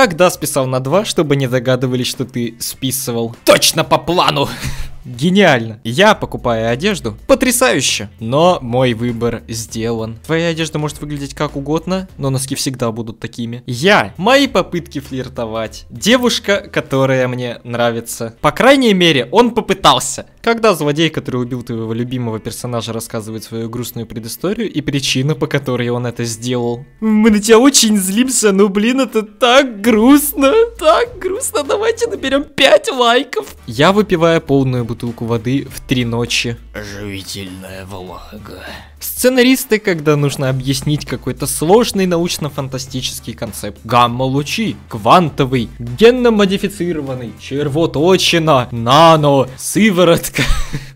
Когда списал на 2, чтобы не догадывались, что ты списывал? Точно по плану! Гениально. Я покупаю одежду. Потрясающе. Но мой выбор сделан. Твоя одежда может выглядеть как угодно, но носки всегда будут такими. Я. Мои попытки флиртовать. Девушка, которая мне нравится. По крайней мере, он попытался. Когда злодей, который убил твоего любимого персонажа, рассказывает свою грустную предысторию и причину, по которой он это сделал. Мы на тебя очень злимся, ну блин, это так грустно. Так грустно. Давайте наберем 5 лайков. Я выпиваю полную бутылку бутылку воды в три ночи. Живительная влага. Сценаристы, когда нужно объяснить какой-то сложный научно-фантастический концепт. Гамма-лучи, квантовый, генно-модифицированный, червоточина, нано, сыворотка.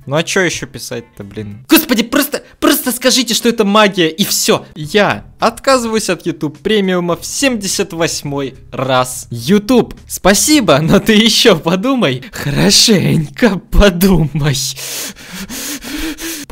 Ну а что еще писать-то, блин? Господи, просто Просто скажите, что это магия, и все. Я отказываюсь от YouTube премиума в 78 раз. YouTube, спасибо, но ты еще подумай. Хорошенько подумай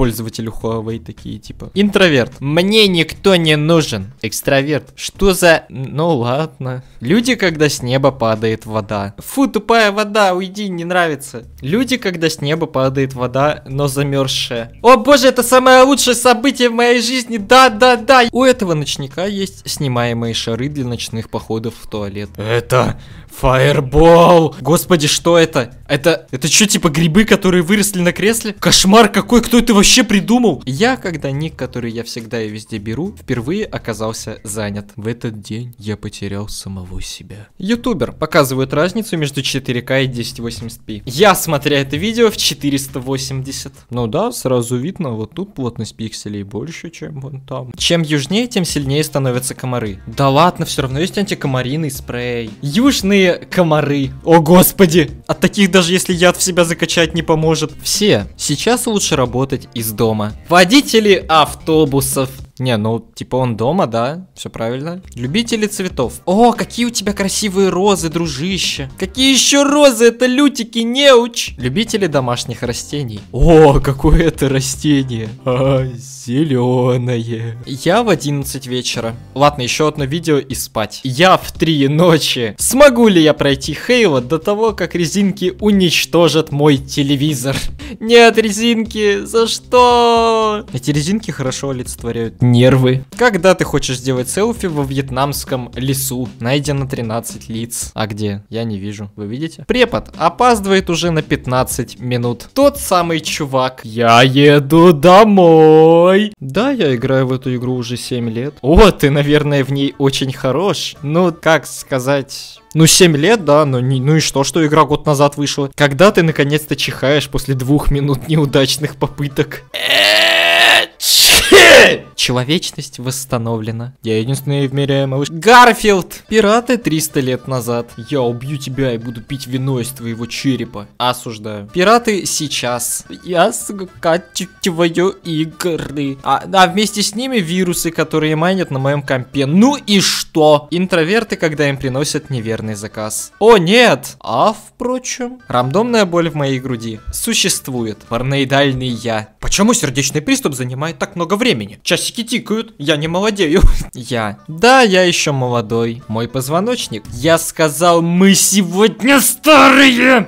пользователи Huawei такие, типа, интроверт, мне никто не нужен, экстраверт, что за... Ну ладно. Люди, когда с неба падает вода. Фу, тупая вода, уйди, не нравится. Люди, когда с неба падает вода, но замерзшая. О боже, это самое лучшее событие в моей жизни, да-да-да. У этого ночника есть снимаемые шары для ночных походов в туалет. Это фаербол! Господи, что это? Это, это что, типа грибы, которые выросли на кресле? Кошмар какой, кто это вообще вообще придумал? Я, когда ник, который я всегда и везде беру, впервые оказался занят. В этот день я потерял самого себя. Ютубер показывает разницу между 4К и 1080p. Я, смотря это видео, в 480. Ну да, сразу видно, вот тут плотность пикселей больше, чем вон там. Чем южнее, тем сильнее становятся комары. Да ладно, все равно есть антикомариный спрей. Южные комары. О господи! От таких даже если яд в себя закачать не поможет. Все. Сейчас лучше работать из дома. Водители автобусов не, ну, типа он дома, да? Все правильно. Любители цветов. О, какие у тебя красивые розы, дружище. Какие еще розы? Это лютики, неуч. Любители домашних растений. О, какое это растение. А, зеленое. Я в 11 вечера. Ладно, еще одно видео и спать. Я в 3 ночи. Смогу ли я пройти Хейла до того, как резинки уничтожат мой телевизор? Нет, резинки, за что? Эти резинки хорошо олицетворяют нервы. Когда ты хочешь сделать селфи во вьетнамском лесу? Найдено 13 лиц. А где? Я не вижу. Вы видите? Препод опаздывает уже на 15 минут. Тот самый чувак. Я еду домой. Да, я играю в эту игру уже 7 лет. О, ты, наверное, в ней очень хорош. Ну, как сказать... Ну, 7 лет, да, но не, ну и что, что игра год назад вышла? Когда ты наконец-то чихаешь после двух минут неудачных попыток? Эээ! Человечность восстановлена. Я единственный в мире малыш... Гарфилд! Пираты 300 лет назад. Я убью тебя и буду пить вино из твоего черепа. Осуждаю. Пираты сейчас. Я скачиваю игры. А, а вместе с ними вирусы, которые майнят на моем компе. Ну и что? Интроверты, когда им приносят неверный заказ. О, нет! А, впрочем... Рандомная боль в моей груди. Существует. Параноидальный я. Почему сердечный приступ занимает так много времени? времени. Часики тикают, я не молодею. Я. Да, я еще молодой. Мой позвоночник. Я сказал, мы сегодня старые!